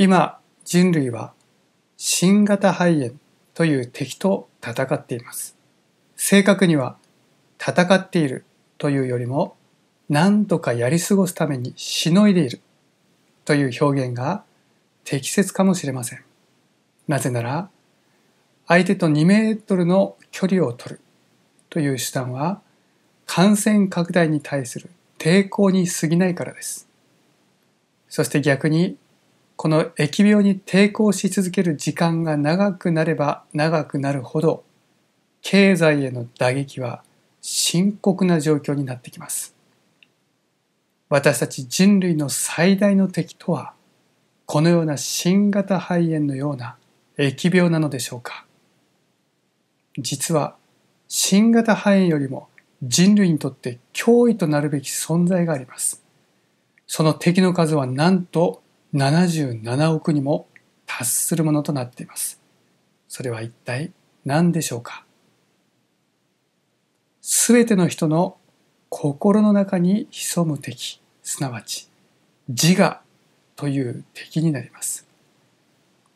今人類は新型肺炎という敵と戦っています。正確には戦っているというよりも何とかやり過ごすためにしのいでいるという表現が適切かもしれません。なぜなら相手と2メートルの距離を取るという手段は感染拡大に対する抵抗に過ぎないからです。そして逆にこの疫病に抵抗し続ける時間が長くなれば長くなるほど経済への打撃は深刻な状況になってきます私たち人類の最大の敵とはこのような新型肺炎のような疫病なのでしょうか実は新型肺炎よりも人類にとって脅威となるべき存在がありますその敵の数はなんと77億にも達するものとなっています。それは一体何でしょうかすべての人の心の中に潜む敵、すなわち自我という敵になります。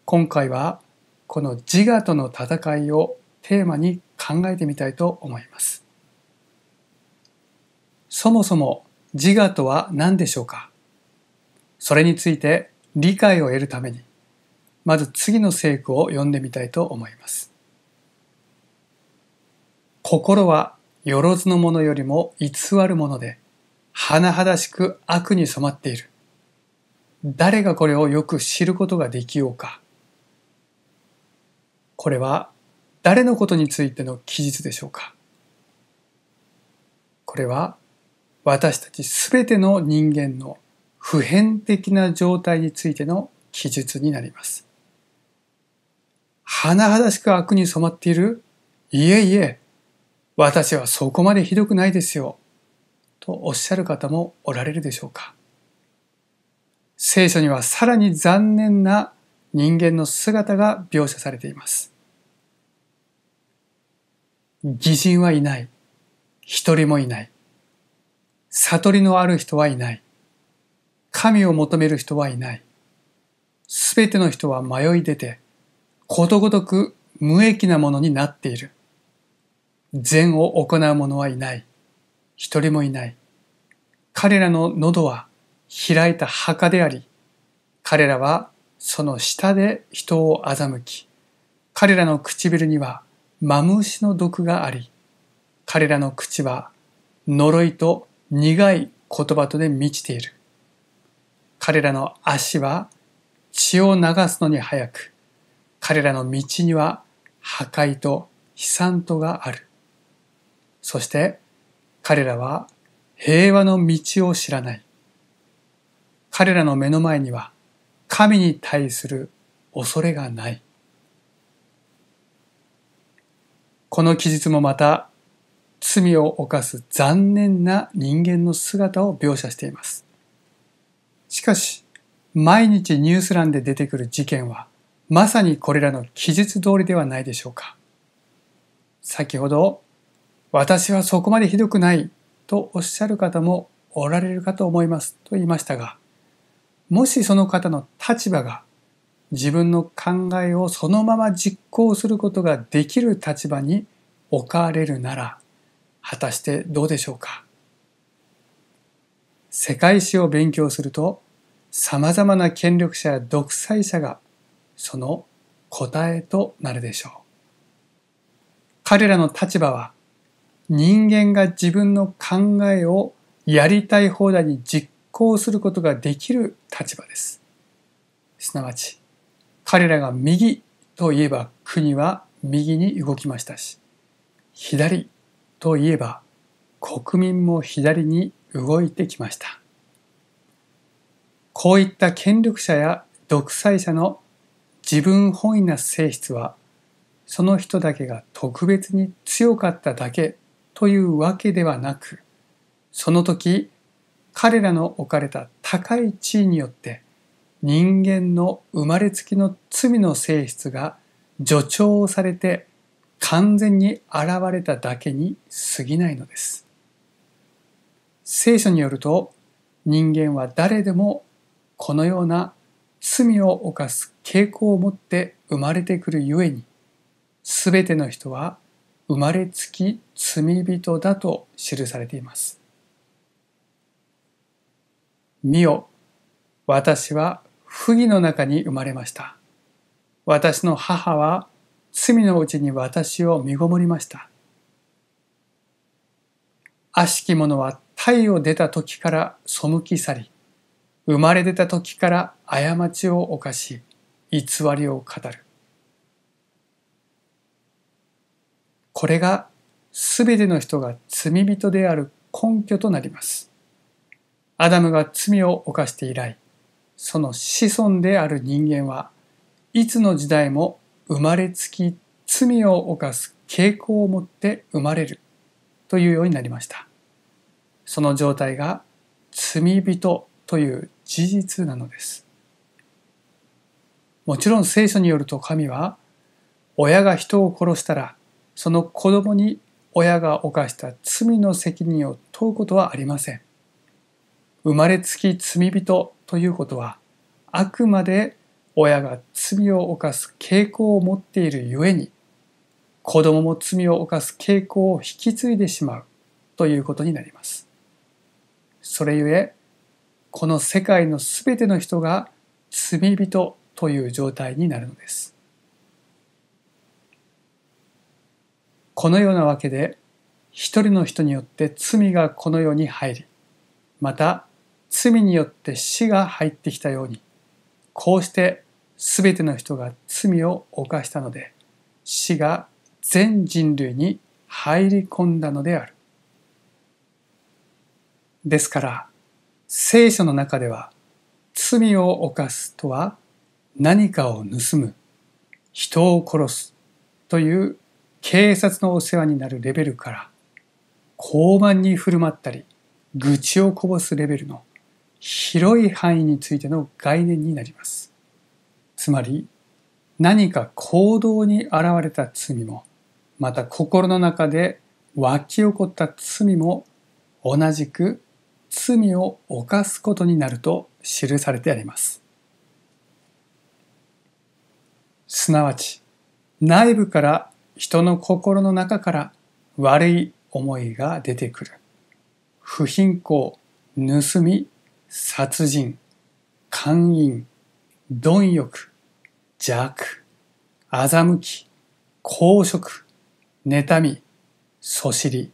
今回はこの自我との戦いをテーマに考えてみたいと思います。そもそも自我とは何でしょうかそれについて理解を得るためにまず次の聖句を読んでみたいと思います。心はよろずのものよりも偽るもので、甚だしく悪に染まっている。誰がこれをよく知ることができようか。これは誰のことについての記述でしょうか。これは私たちすべての人間の普遍的な状態についての記述になります。甚だしく悪に染まっているいえいえ、私はそこまでひどくないですよ。とおっしゃる方もおられるでしょうか。聖書にはさらに残念な人間の姿が描写されています。偽人はいない。一人もいない。悟りのある人はいない。神を求める人はいない。すべての人は迷い出て、ことごとく無益なものになっている。善を行う者はいない。一人もいない。彼らの喉は開いた墓であり、彼らはその下で人を欺き、彼らの唇にはマムシの毒があり、彼らの口は呪いと苦い言葉とで満ちている。彼らの足は血を流すのに早く、彼らの道には破壊と悲惨とがある。そして彼らは平和の道を知らない。彼らの目の前には神に対する恐れがない。この記述もまた罪を犯す残念な人間の姿を描写しています。しかし、毎日ニュース欄で出てくる事件は、まさにこれらの記述通りではないでしょうか。先ほど、私はそこまでひどくないとおっしゃる方もおられるかと思いますと言いましたが、もしその方の立場が自分の考えをそのまま実行することができる立場に置かれるなら、果たしてどうでしょうか。世界史を勉強すると、さまざまな権力者や独裁者がその答えとなるでしょう。彼らの立場は人間が自分の考えをやりたい放題に実行することができる立場です。すなわち彼らが右といえば国は右に動きましたし左といえば国民も左に動いてきました。こういった権力者や独裁者の自分本位な性質はその人だけが特別に強かっただけというわけではなくその時彼らの置かれた高い地位によって人間の生まれつきの罪の性質が助長されて完全に現れただけに過ぎないのです。聖書によると人間は誰でもこのような罪を犯す傾向を持って生まれてくるゆえに全ての人は生まれつき罪人だと記されています。見よ、私は不義の中に生まれました。私の母は罪のうちに私を身ごもりました。悪しき者は体を出た時から背き去り、生まれ出た時から過ちを犯し、偽りを語る。これが全ての人が罪人である根拠となります。アダムが罪を犯して以来、その子孫である人間はいつの時代も生まれつき罪を犯す傾向を持って生まれるというようになりました。その状態が罪人という事実なのです。もちろん聖書によると神は親が人を殺したらその子供に親が犯した罪の責任を問うことはありません。生まれつき罪人ということはあくまで親が罪を犯す傾向を持っているゆえに子供も罪を犯す傾向を引き継いでしまうということになります。それゆえこの世界のすべての人が罪人という状態になるのです。このようなわけで一人の人によって罪がこの世に入りまた罪によって死が入ってきたようにこうして全ての人が罪を犯したので死が全人類に入り込んだのである。ですから聖書の中では罪を犯すとは何かを盗む、人を殺すという警察のお世話になるレベルから傲慢に振る舞ったり愚痴をこぼすレベルの広い範囲についての概念になります。つまり何か行動に現れた罪もまた心の中で湧き起こった罪も同じく罪を犯すことになると記されてあります。すなわち、内部から人の心の中から悪い思いが出てくる。不貧困、盗み、殺人、姦引、貪欲、邪悪、欺き、公職、妬み、そしり、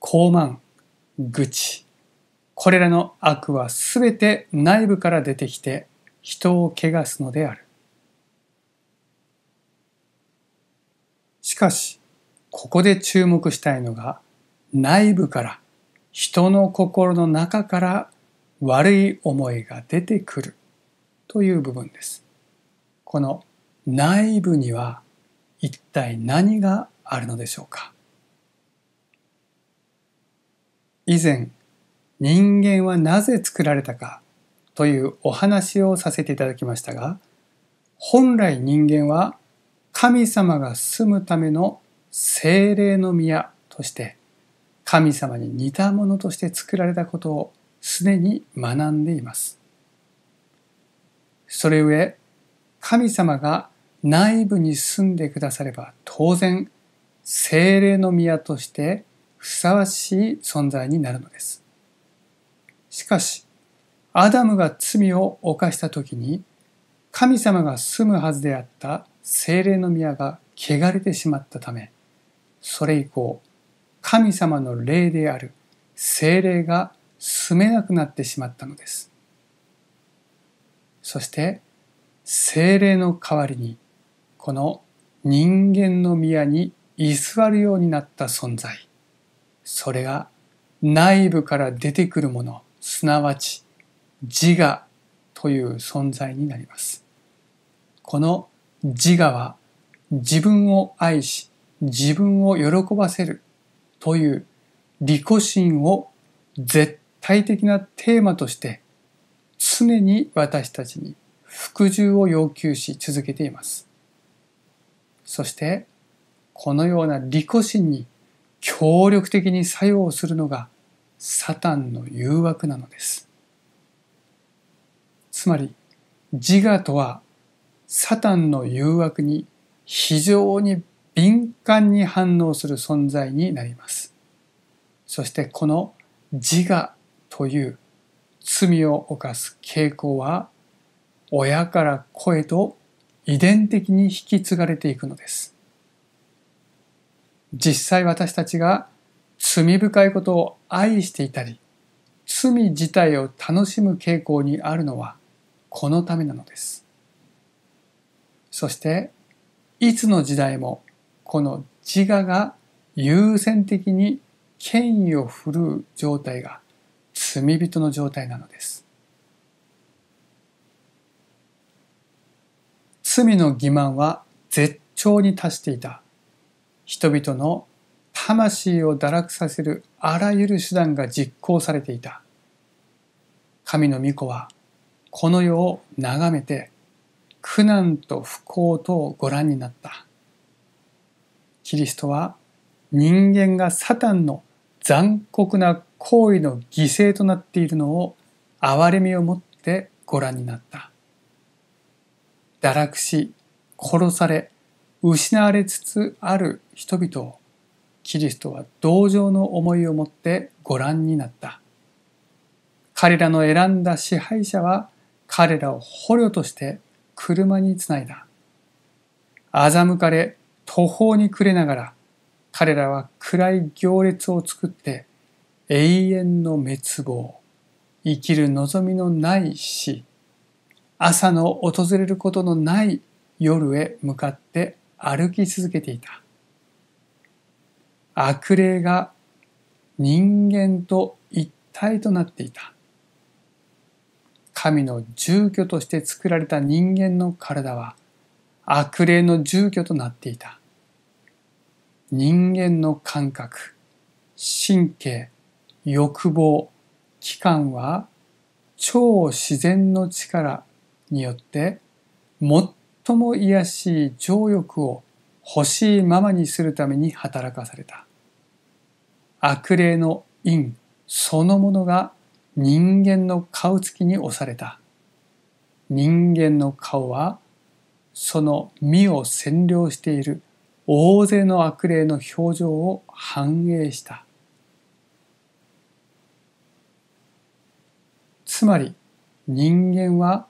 傲慢、愚痴、これらの悪はすべて内部から出てきて人を汚すのである。しかし、ここで注目したいのが内部から人の心の中から悪い思いが出てくるという部分です。この内部には一体何があるのでしょうか以前人間はなぜ作られたかというお話をさせていただきましたが、本来人間は神様が住むための精霊の宮として神様に似たものとして作られたことをすでに学んでいます。それゆえ神様が内部に住んでくだされば当然精霊の宮としてふさわしい存在になるのです。しかし、アダムが罪を犯した時に、神様が住むはずであった精霊の宮が汚れてしまったため、それ以降、神様の霊である精霊が住めなくなってしまったのです。そして、精霊の代わりに、この人間の宮に居座るようになった存在。それが内部から出てくるもの。すなわち自我という存在になります。この自我は自分を愛し自分を喜ばせるという利己心を絶対的なテーマとして常に私たちに服従を要求し続けています。そしてこのような利己心に協力的に作用するのがサタンの誘惑なのですつまり自我とはサタンの誘惑に非常に敏感に反応する存在になりますそしてこの自我という罪を犯す傾向は親から子へと遺伝的に引き継がれていくのです実際私たちが罪深いことを愛していたり罪自体を楽しむ傾向にあるのはこのためなのですそしていつの時代もこの自我が優先的に権威を振るう状態が罪人の状態なのです罪の欺瞞は絶頂に達していた人々の魂を堕落させるあらゆる手段が実行されていた。神の御子はこの世を眺めて苦難と不幸とをご覧になった。キリストは人間がサタンの残酷な行為の犠牲となっているのを憐れみを持ってご覧になった。堕落し、殺され、失われつつある人々をキリストは同情の思いを持ってご覧になった。彼らの選んだ支配者は彼らを捕虜として車につないだ。欺かれ途方に暮れながら彼らは暗い行列を作って永遠の滅亡、生きる望みのない死、朝の訪れることのない夜へ向かって歩き続けていた。悪霊が人間と一体となっていた。神の住居として作られた人間の体は悪霊の住居となっていた。人間の感覚、神経、欲望、器官は超自然の力によって最も癒しい情欲を欲しいままにするために働かされた。悪霊の因そのものが人間の顔つきに押された。人間の顔はその身を占領している大勢の悪霊の表情を反映した。つまり人間は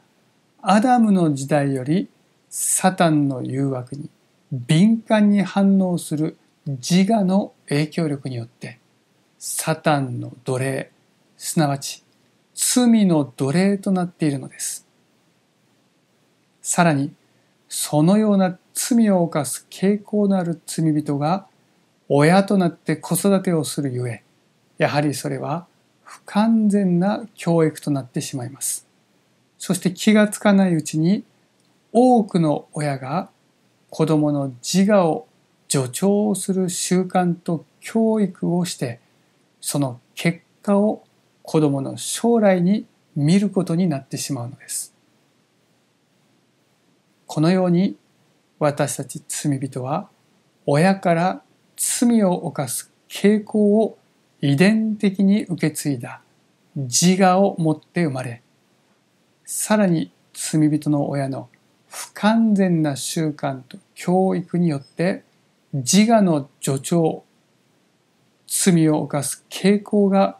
アダムの時代よりサタンの誘惑に敏感に反応する自我の影響力によってサタンの奴隷、すなわち罪の奴隷となっているのです。さらに、そのような罪を犯す傾向のある罪人が親となって子育てをするゆえ、やはりそれは不完全な教育となってしまいます。そして気がつかないうちに多くの親が子供の自我を助長する習慣と教育をしてその結果を子供の将来に見ることになってしまうのです。このように私たち罪人は親から罪を犯す傾向を遺伝的に受け継いだ自我を持って生まれ、さらに罪人の親の不完全な習慣と教育によって自我の助長罪を犯す傾向が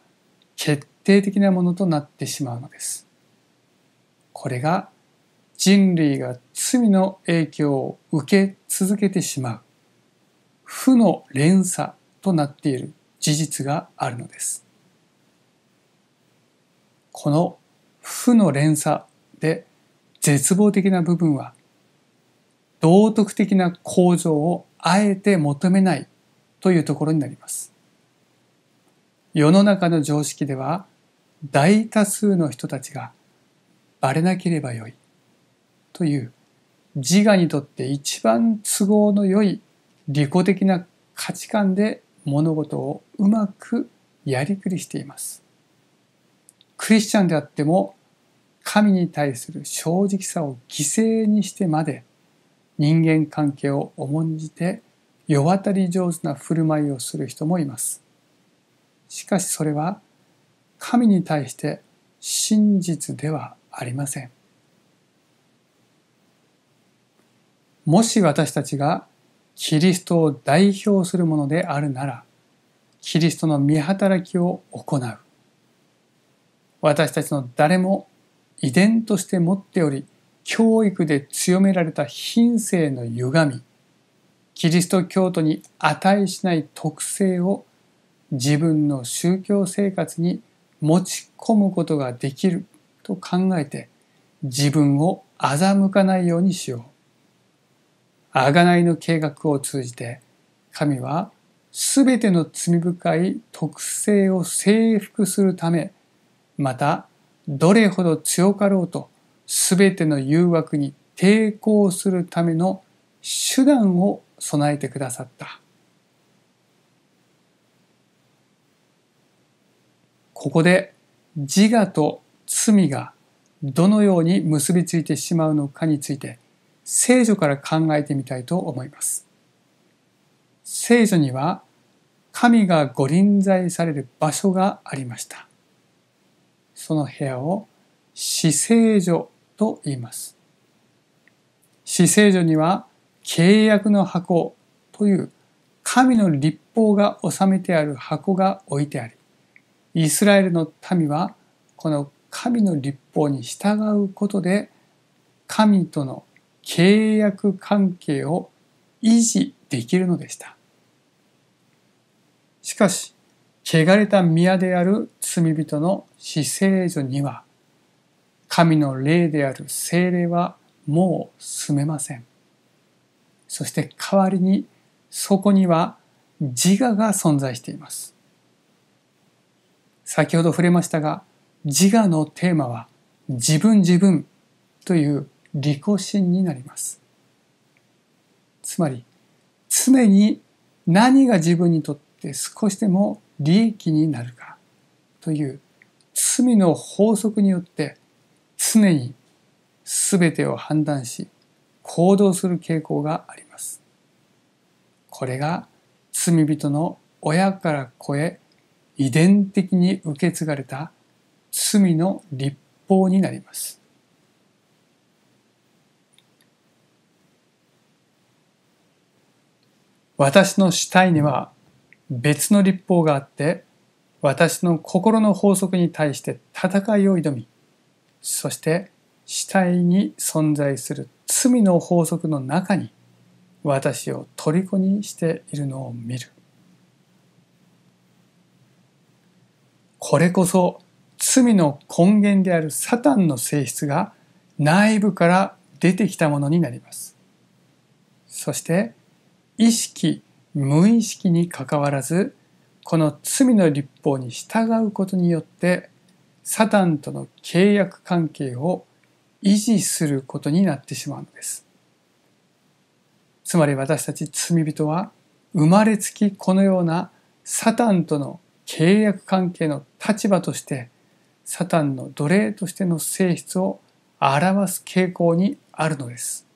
決定的なものとなってしまうのです。これが人類が罪の影響を受け続けてしまう負の連鎖となっている事実があるのです。この負の連鎖で絶望的な部分は道徳的な向上をあえて求めないというところになります。世の中の常識では大多数の人たちがバレなければよいという自我にとって一番都合のよい利己的な価値観で物事をうまくやりくりしています。クリスチャンであっても神に対する正直さを犠牲にしてまで人間関係を重んじて世渡り上手な振る舞いをする人もいます。しかしそれは神に対して真実ではありません。もし私たちがキリストを代表するものであるなら、キリストの見働きを行う。私たちの誰も遺伝として持っており、教育で強められた品性の歪み、キリスト教徒に値しない特性を自分の宗教生活に持ち込むことができると考えて自分を欺かないようにしよう。あがないの計画を通じて神はすべての罪深い特性を征服するためまたどれほど強かろうとすべての誘惑に抵抗するための手段を備えてくださった。ここで自我と罪がどのように結びついてしまうのかについて聖書から考えてみたいと思います。聖書には神がご臨在される場所がありました。その部屋を死聖女と言います。死聖女には契約の箱という神の立法が収めてある箱が置いてあり、イスラエルの民はこの神の立法に従うことで神との契約関係を維持できるのでした。しかし、汚れた宮である罪人の死聖所には、神の霊である精霊はもう住めません。そして代わりに、そこには自我が存在しています。先ほど触れましたが自我のテーマは自分自分という利己心になりますつまり常に何が自分にとって少しでも利益になるかという罪の法則によって常に全てを判断し行動する傾向があります。これが罪人の親から子へ遺伝的に受け継がれた罪の立法になります。私の死体には別の立法があって私の心の法則に対して戦いを挑みそして死体に存在する罪の法則の中に私を虜にしているのを見るこれこそ罪の根源であるサタンの性質が内部から出てきたものになります。そして意識無意識にかかわらずこの罪の立法に従うことによってサタンとの契約関係を維持することになってしまうのです。つまり私たち罪人は生まれつきこのようなサタンとの契約関係の立場としてサタンの奴隷としての性質を表す傾向にあるのです。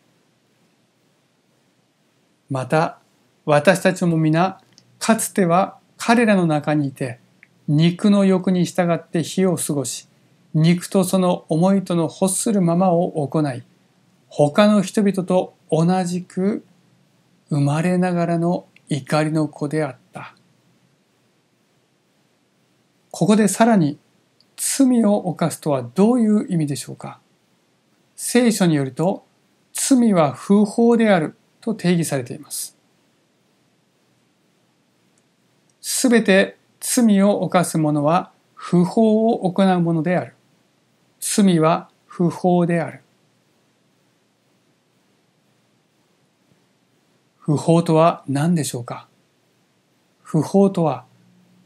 また私たちも皆かつては彼らの中にいて肉の欲に従って日を過ごし肉とその思いとの欲するままを行い他の人々と同じく生まれながらの怒りの子であった。ここでさらに罪を犯すとはどういう意味でしょうか聖書によると罪は不法であると定義されています。すべて罪を犯す者は不法を行うものである。罪は不法である。不法とは何でしょうか不法とは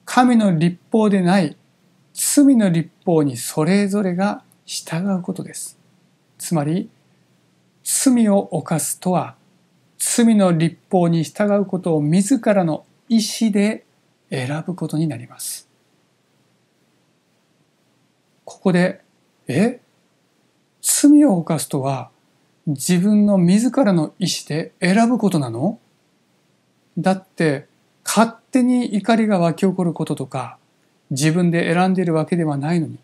神の立法でない罪の立法にそれぞれが従うことです。つまり罪を犯すとは罪の立法に従うことを自らの意思で選ぶことになります。ここで、え罪を犯すとは自分の自らの意思で選ぶことなのだって勝手に怒りが湧き起こることとか、自分で選んでいるわけではないのに、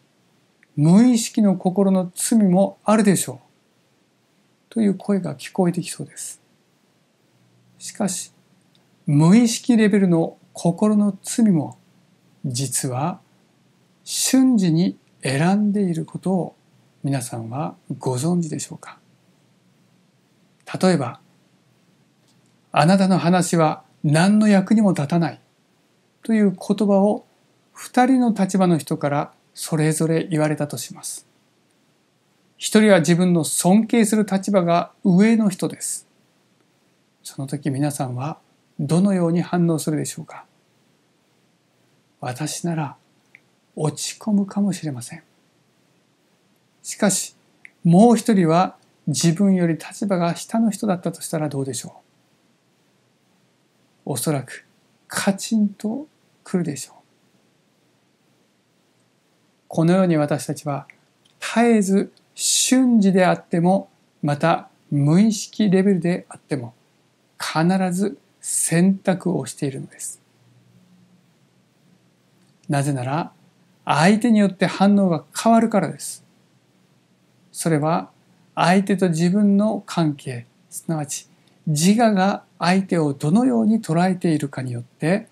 無意識の心の罪もあるでしょう。という声が聞こえてきそうです。しかし、無意識レベルの心の罪も、実は瞬時に選んでいることを皆さんはご存知でしょうか例えば、あなたの話は何の役にも立たないという言葉を二人の立場の人からそれぞれ言われたとします。一人は自分の尊敬する立場が上の人です。その時皆さんはどのように反応するでしょうか私なら落ち込むかもしれません。しかし、もう一人は自分より立場が下の人だったとしたらどうでしょうおそらくカチンとくるでしょう。このように私たちは絶えず瞬時であってもまた無意識レベルであっても必ず選択をしているのです。なぜなら相手によって反応が変わるからです。それは相手と自分の関係すなわち自我が相手をどのように捉えているかによって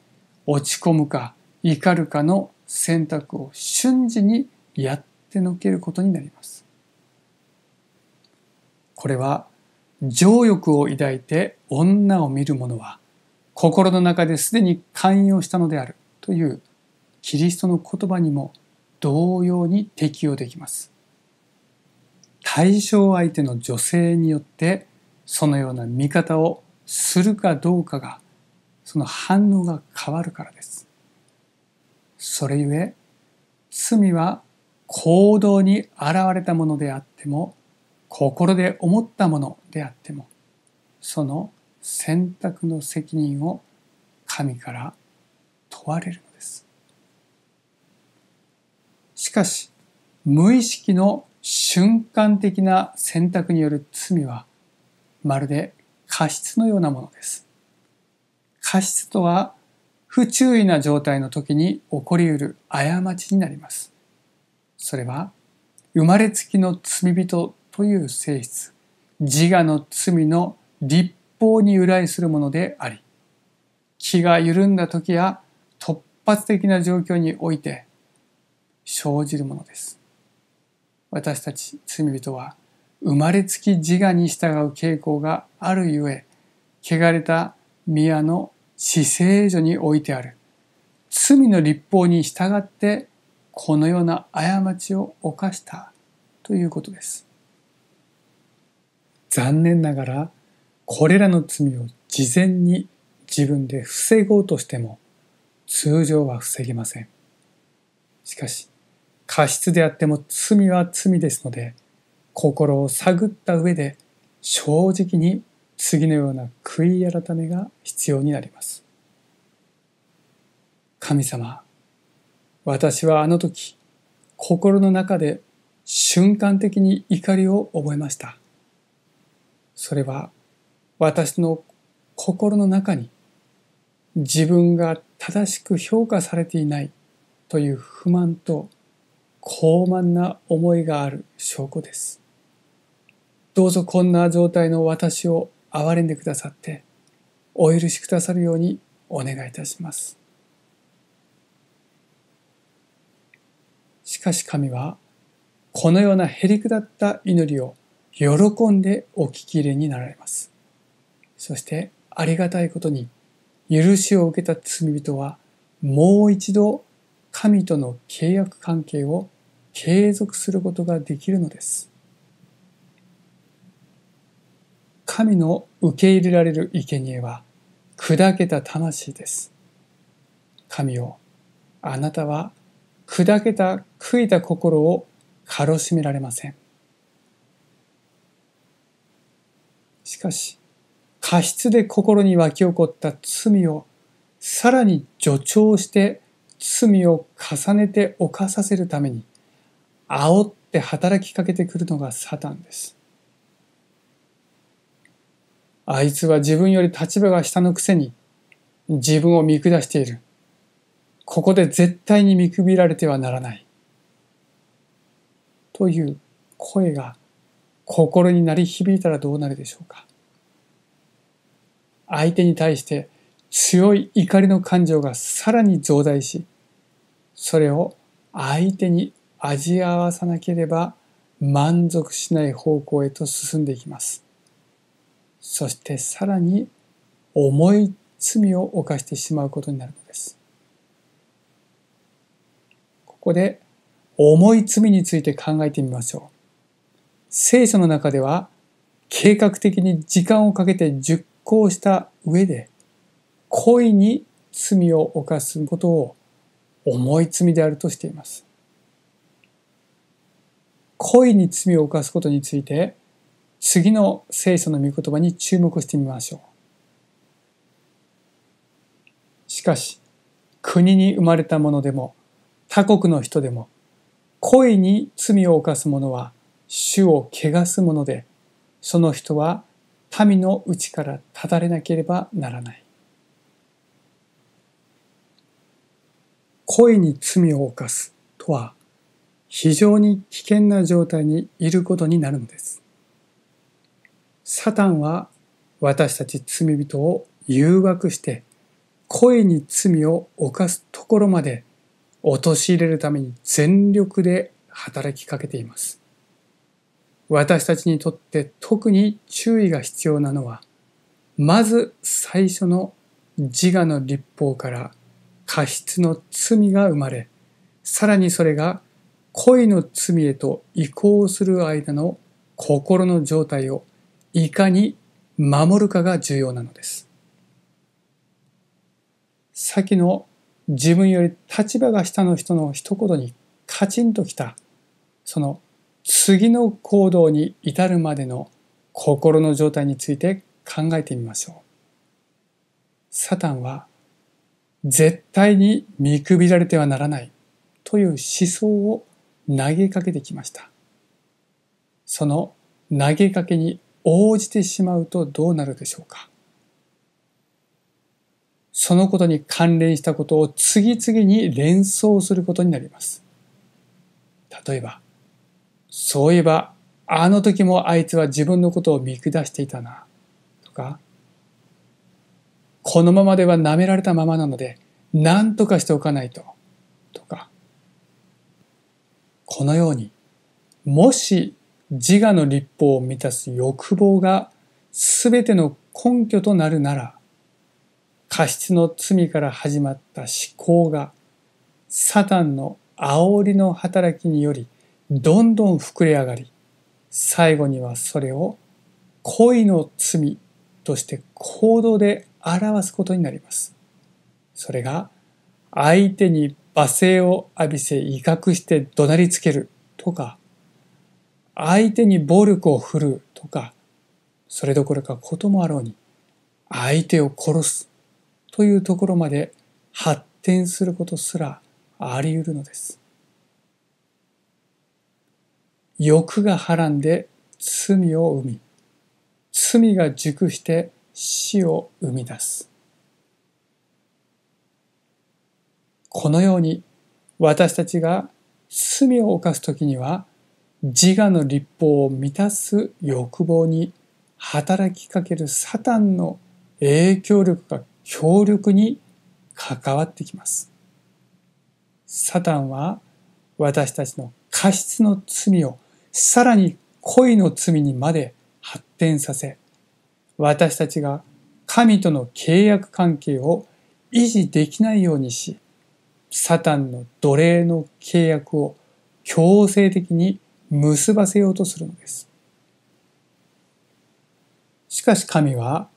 落ち込むか怒るかの選択を瞬時にやってのけることになります。これは情欲を抱いて女を見る者は心の中ですでに寛容したのであるというキリストの言葉にも同様に適用できます。対象相手の女性によってそのような見方をするかどうかがその反応が変わるからです。それゆえ罪は行動に現れたものであっても心で思ったものであってもその選択の責任を神から問われるのです。しかし無意識の瞬間的な選択による罪はまるで過失のようなものです。過失とは不注意な状態の時に起こりうる過ちになります。それは生まれつきの罪人という性質、自我の罪の立法に由来するものであり、気が緩んだ時や突発的な状況において生じるものです。私たち罪人は生まれつき自我に従う傾向があるゆえ、汚れた宮の死聖所に置いてある。罪の立法に従って、このような過ちを犯したということです。残念ながら、これらの罪を事前に自分で防ごうとしても、通常は防げません。しかし、過失であっても罪は罪ですので、心を探った上で正直に次のような悔い改めが必要になります。神様、私はあの時、心の中で瞬間的に怒りを覚えました。それは私の心の中に自分が正しく評価されていないという不満と傲慢な思いがある証拠です。どうぞこんな状態の私を憐れんでくださってお許しくださるようにお願いいたしますしかし神はこのようなへりくだった祈りを喜んでお聞き入れになられますそしてありがたいことに許しを受けた罪人はもう一度神との契約関係を継続することができるのです神の受け入れられる生贄は砕けた魂です。神よ、あなたは砕けた悔いた心を軽しめられません。しかし、過失で心に湧き起こった罪をさらに助長して罪を重ねて犯させるために煽って働きかけてくるのがサタンです。あいつは自分より立場が下のくせに自分を見下している。ここで絶対に見くびられてはならない。という声が心に鳴り響いたらどうなるでしょうか。相手に対して強い怒りの感情がさらに増大し、それを相手に味合わさなければ満足しない方向へと進んでいきます。そしてさらに重い罪を犯してしまうことになるのです。ここで重い罪について考えてみましょう。聖書の中では計画的に時間をかけて熟考した上で故意に罪を犯すことを重い罪であるとしています。故意に罪を犯すことについて次の聖書の御言葉に注目してみましょう。しかし、国に生まれた者でも、他国の人でも、故意に罪を犯す者は、主を汚す者で、その人は民の内からただれなければならない。故意に罪を犯すとは、非常に危険な状態にいることになるのです。サタンは私たち罪人を誘惑して声に罪を犯すところまで陥れるために全力で働きかけています。私たちにとって特に注意が必要なのは、まず最初の自我の立法から過失の罪が生まれ、さらにそれが恋の罪へと移行する間の心の状態をいかに守るかが重要なのです。先の自分より立場が下の人の一言にカチンときたその次の行動に至るまでの心の状態について考えてみましょう。サタンは絶対に見くびられてはならないという思想を投げかけてきました。その投げかけに応じてしまうとどうなるでしょうかそのことに関連したことを次々に連想することになります。例えば、そういえば、あの時もあいつは自分のことを見下していたな、とか、このままでは舐められたままなので、何とかしておかないと、とか、このように、もし自我の立法を満たす欲望が全ての根拠となるなら、過失の罪から始まった思考が、サタンの煽りの働きにより、どんどん膨れ上がり、最後にはそれを恋の罪として行動で表すことになります。それが、相手に罵声を浴びせ威嚇して怒鳴りつけるとか、相手に暴力を振るうとか、それどころかこともあろうに、相手を殺すというところまで発展することすらあり得るのです。欲がはらんで罪を生み、罪が熟して死を生み出す。このように私たちが罪を犯すときには自我の立法を満たす欲望に働きかけるサタンの影響力が強力に関わってきます。サタンは私たちの過失の罪をさらに恋の罪にまで発展させ、私たちが神との契約関係を維持できないようにし、サタンの奴隷の契約を強制的に結ばせようとするのです。しかし神は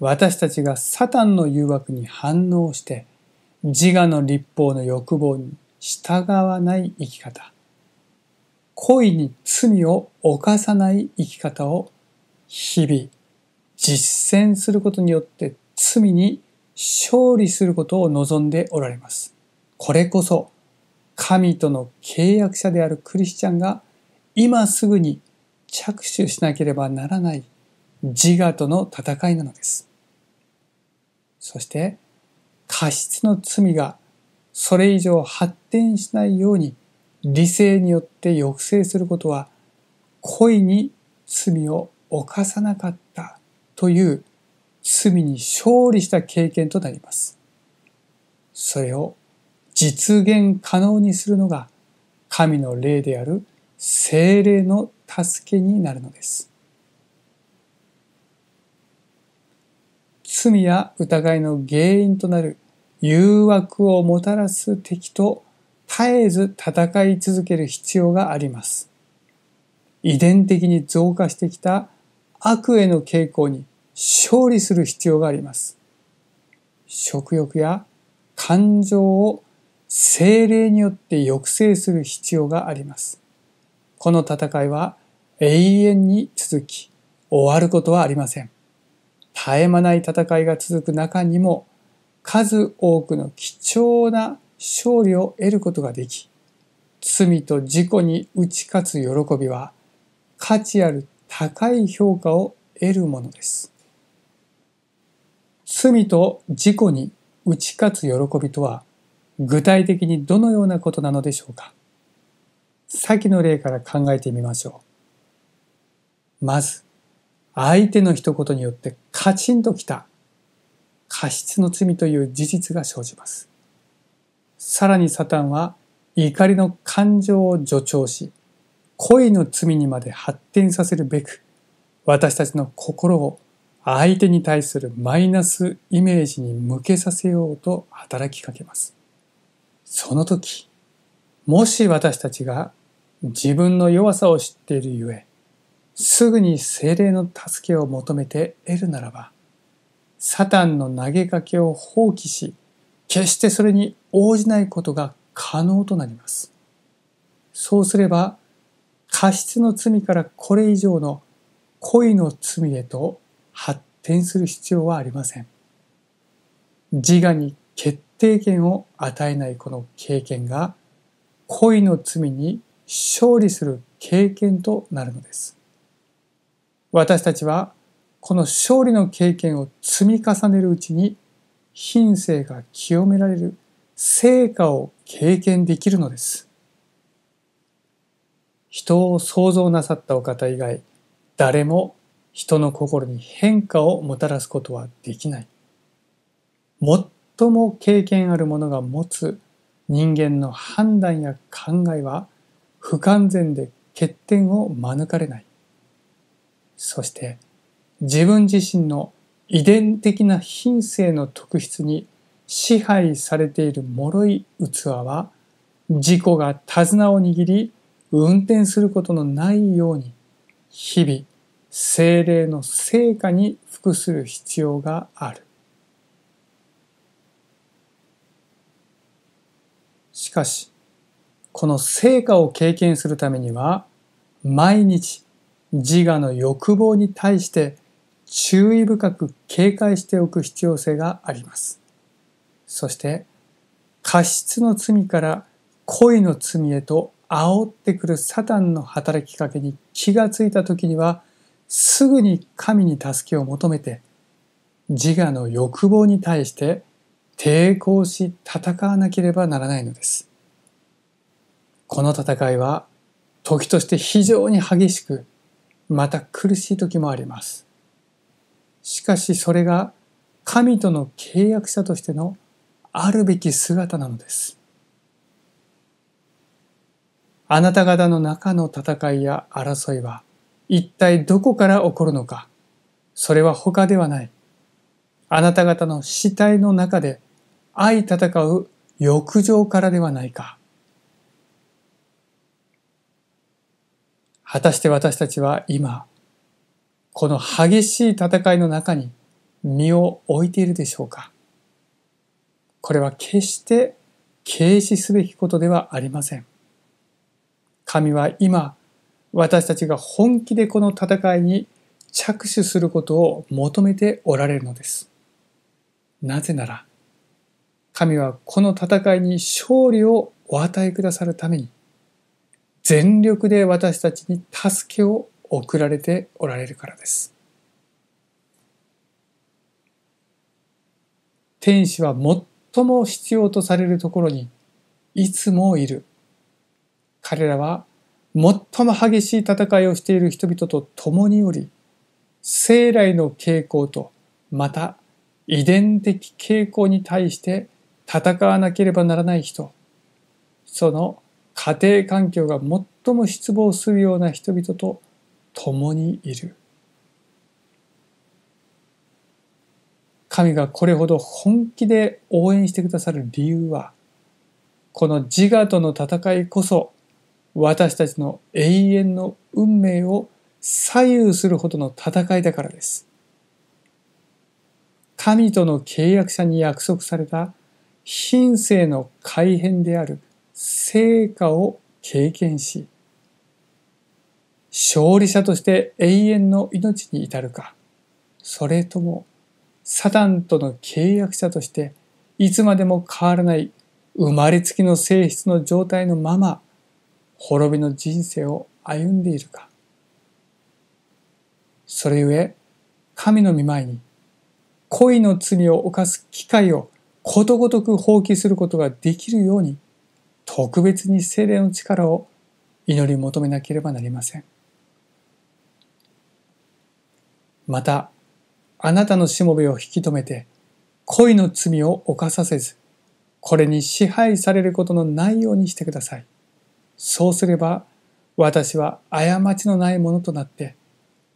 私たちがサタンの誘惑に反応して自我の立法の欲望に従わない生き方恋に罪を犯さない生き方を日々実践することによって罪に勝利することを望んでおられます。これこそ神との契約者であるクリスチャンが今すぐに着手しなければならない自我との戦いなのです。そして過失の罪がそれ以上発展しないように理性によって抑制することは故意に罪を犯さなかったという罪に勝利した経験となります。それを実現可能にするのが神の霊である精霊の助けになるのです。罪や疑いの原因となる誘惑をもたらす敵と絶えず戦い続ける必要があります。遺伝的に増加してきた悪への傾向に勝利する必要があります。食欲や感情を精霊によって抑制する必要があります。この戦いは永遠に続き、終わることはありません。絶え間ない戦いが続く中にも、数多くの貴重な勝利を得ることができ、罪と事故に打ち勝つ喜びは、価値ある高い評価を得るものです。罪と事故に打ち勝つ喜びとは、具体的にどのようなことなのでしょうか先の例から考えてみましょう。まず、相手の一言によってカチンときた過失の罪という事実が生じます。さらにサタンは怒りの感情を助長し、恋の罪にまで発展させるべく、私たちの心を相手に対するマイナスイメージに向けさせようと働きかけます。その時、もし私たちが自分の弱さを知っているゆえ、すぐに精霊の助けを求めて得るならば、サタンの投げかけを放棄し、決してそれに応じないことが可能となります。そうすれば、過失の罪からこれ以上の恋の罪へと発展する必要はありません。自我に決定権を与えないこの経験が、恋の罪に勝利する経験となるのです私たちはこの勝利の経験を積み重ねるうちに品性が清められる成果を経験できるのです人を創造なさったお方以外誰も人の心に変化をもたらすことはできない最も経験あるものが持つ人間の判断や考えは不完全で欠点を免れない。そして自分自身の遺伝的な品性の特質に支配されている脆い器は事故が手綱を握り運転することのないように日々精霊の成果に服する必要がある。しかしこの成果を経験するためには毎日自我の欲望に対して注意深く警戒しておく必要性があります。そして過失の罪から恋の罪へと煽ってくるサタンの働きかけに気がついた時にはすぐに神に助けを求めて自我の欲望に対して抵抗し戦わなければならないのです。この戦いは時として非常に激しく、また苦しい時もあります。しかしそれが神との契約者としてのあるべき姿なのです。あなた方の中の戦いや争いは一体どこから起こるのか、それは他ではない。あなた方の死体の中で相戦う欲情からではないか。果たして私たちは今、この激しい戦いの中に身を置いているでしょうかこれは決して軽視すべきことではありません。神は今、私たちが本気でこの戦いに着手することを求めておられるのです。なぜなら、神はこの戦いに勝利をお与えくださるために、全力で私たちに助けを送られておられるからです。天使は最も必要とされるところにいつもいる。彼らは最も激しい戦いをしている人々と共におり、生来の傾向とまた遺伝的傾向に対して戦わなければならない人、その家庭環境が最も失望するような人々と共にいる神がこれほど本気で応援してくださる理由はこの自我との戦いこそ私たちの永遠の運命を左右するほどの戦いだからです。神との契約者に約束された品性の改変である成果を経験し、勝利者として永遠の命に至るか、それともサタンとの契約者としていつまでも変わらない生まれつきの性質の状態のまま滅びの人生を歩んでいるか。それゆえ神の御前に恋の罪を犯す機会をことごとく放棄することができるように特別に精霊の力を祈り求めなければなりません。また、あなたのしもべを引き止めて、恋の罪を犯させず、これに支配されることのないようにしてください。そうすれば、私は過ちのないものとなって、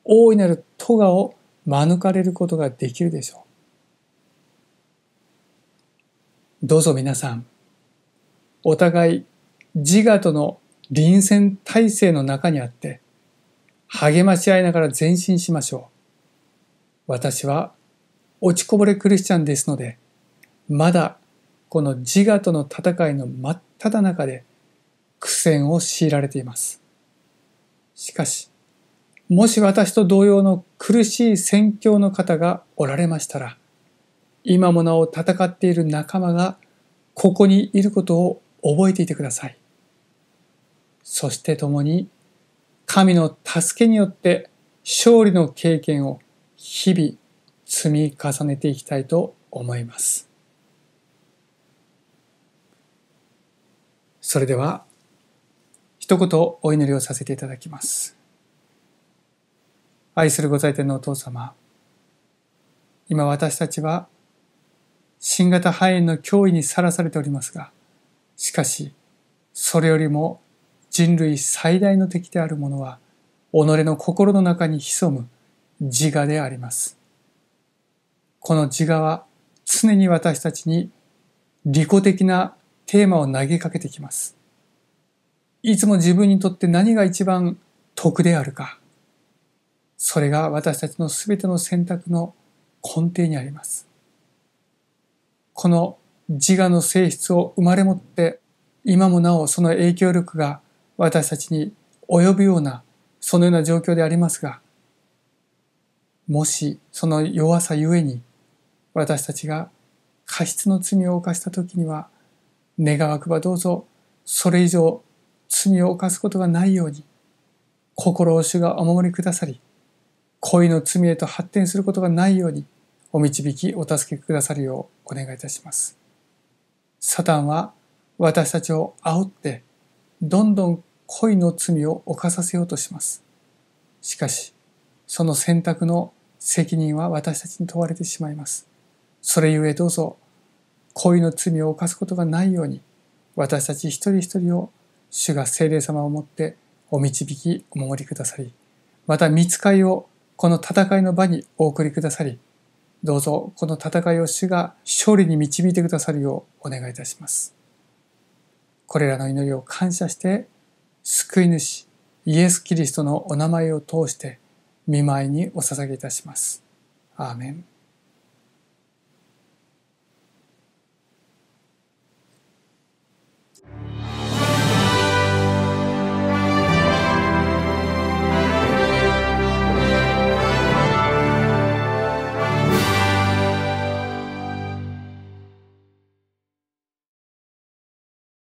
大いなる咎を免れることができるでしょう。どうぞ皆さん、お互い自我との臨戦体制の中にあって励まし合いながら前進しましょう。私は落ちこぼれクリスチャンですのでまだこの自我との戦いの真っ只中で苦戦を強いられています。しかし、もし私と同様の苦しい戦況の方がおられましたら、今もなお戦っている仲間がここにいることを覚えていてください。そして共に神の助けによって勝利の経験を日々積み重ねていきたいと思います。それでは一言お祈りをさせていただきます。愛するご在天のお父様、今私たちは新型肺炎の脅威にさらされておりますが、しかしそれよりも人類最大の敵であるものは己の心の中に潜む自我であります。この自我は常に私たちに利己的なテーマを投げかけてきます。いつも自分にとって何が一番得であるか。それが私たちの全ての選択の根底にあります。この自我の性質を生まれ持って今もなおその影響力が私たちに及ぶようなそのような状況でありますがもしその弱さゆえに私たちが過失の罪を犯した時には願わくばどうぞそれ以上罪を犯すことがないように心を主がお守りくださり恋の罪へと発展することがないようにお導きお助けくださるようお願いいたします。サタンは私たちを煽ってどんどん恋の罪を犯させようとします。しかし、その選択の責任は私たちに問われてしまいます。それゆえどうぞ、恋の罪を犯すことがないように、私たち一人一人を主が聖霊様をもってお導きお守りくださり、また見つかいをこの戦いの場にお送りくださり、どうぞこの戦いを主が勝利に導いてくださるようお願いいたします。これらの祈りを感謝して救い主イエス・キリストのお名前を通して見舞いにお捧げいたします。アーメン。